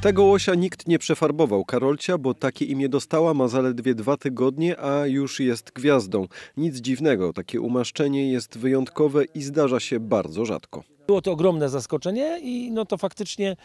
Tego łosia nikt nie przefarbował. Karolcia, bo takie imię dostała, ma zaledwie dwa tygodnie, a już jest gwiazdą. Nic dziwnego, takie umaszczenie jest wyjątkowe i zdarza się bardzo rzadko. Było to ogromne zaskoczenie i no to faktycznie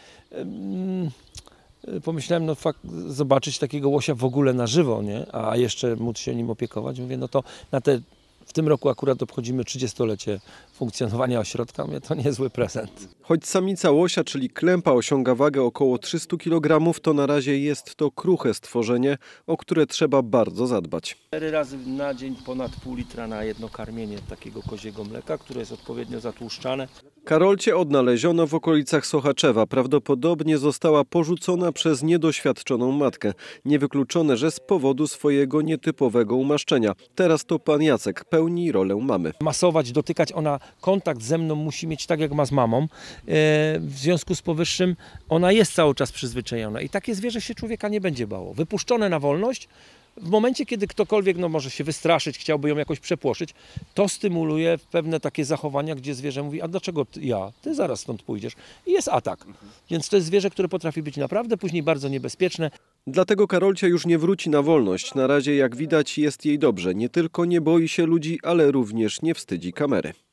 pomyślałem, no fakt, zobaczyć takiego łosia w ogóle na żywo, nie? a jeszcze móc się nim opiekować. Mówię, no to na te w tym roku akurat obchodzimy 30-lecie funkcjonowania ośrodka, mnie to niezły prezent. Choć samica łosia, czyli klępa, osiąga wagę około 300 kg, to na razie jest to kruche stworzenie, o które trzeba bardzo zadbać. Cztery razy na dzień ponad pół litra na jedno karmienie takiego koziego mleka, które jest odpowiednio zatłuszczane. Karolcie odnaleziono w okolicach Sochaczewa. Prawdopodobnie została porzucona przez niedoświadczoną matkę. Niewykluczone, że z powodu swojego nietypowego umaszczenia. Teraz to pan Jacek pełni rolę mamy. Masować, dotykać, ona kontakt ze mną musi mieć tak jak ma z mamą. E, w związku z powyższym ona jest cały czas przyzwyczajona i takie zwierzę się człowieka nie będzie bało. Wypuszczone na wolność w momencie, kiedy ktokolwiek no, może się wystraszyć, chciałby ją jakoś przepłoszyć, to stymuluje pewne takie zachowania, gdzie zwierzę mówi, a dlaczego ty, ja? Ty zaraz stąd pójdziesz. I jest atak. Mhm. Więc to jest zwierzę, które potrafi być naprawdę później bardzo niebezpieczne. Dlatego Karolcia już nie wróci na wolność. Na razie, jak widać, jest jej dobrze. Nie tylko nie boi się ludzi, ale również nie wstydzi kamery.